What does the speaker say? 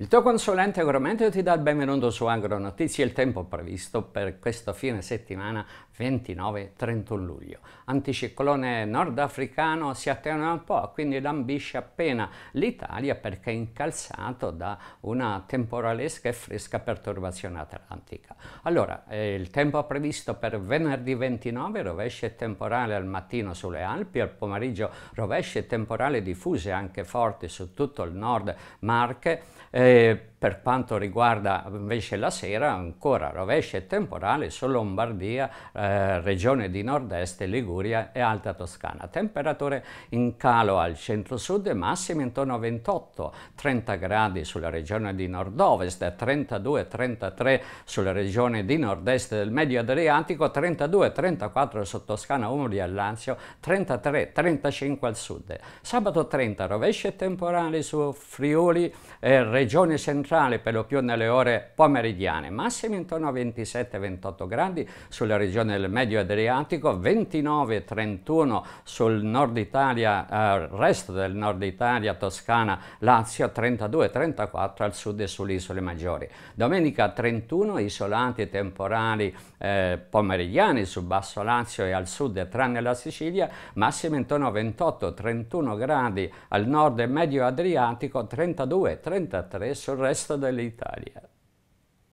Il tuo consulente Agromento ti dà il benvenuto su Agronotizie, il tempo previsto per questo fine settimana 29-31 luglio. Anticiclone nordafricano si attenua un po', quindi lambisce appena l'Italia perché è incalzato da una temporalesca e fresca perturbazione atlantica. Allora, eh, il tempo previsto per venerdì 29 rovesce temporale al mattino sulle Alpi, al pomeriggio rovesce temporale diffuse anche forti su tutto il nord Marche, eh, e per quanto riguarda invece la sera, ancora rovesce e temporale su Lombardia, eh, regione di nord-est, Liguria e Alta Toscana. Temperature in calo al centro-sud e massime intorno a 28, 30 gradi sulla regione di nord-ovest, 32-33 sulla regione di nord-est del Medio Adriatico, 32-34 su Toscana, Umbria e Lazio, 33-35 al sud. Sabato 30 rovesce e temporale su Friuli e regione stagione centrale per lo più nelle ore pomeridiane, massimi intorno a 27-28 gradi sulla regione del Medio Adriatico, 29-31 sul nord Italia, eh, resto del nord Italia, Toscana, Lazio, 32-34 al sud e sulle isole maggiori. Domenica 31 isolati temporali eh, pomeridiani sul basso Lazio e al sud tranne la Sicilia, massimi intorno a 28-31 gradi al nord e medio Adriatico, 32-33 attraverso il resto dell'Italia.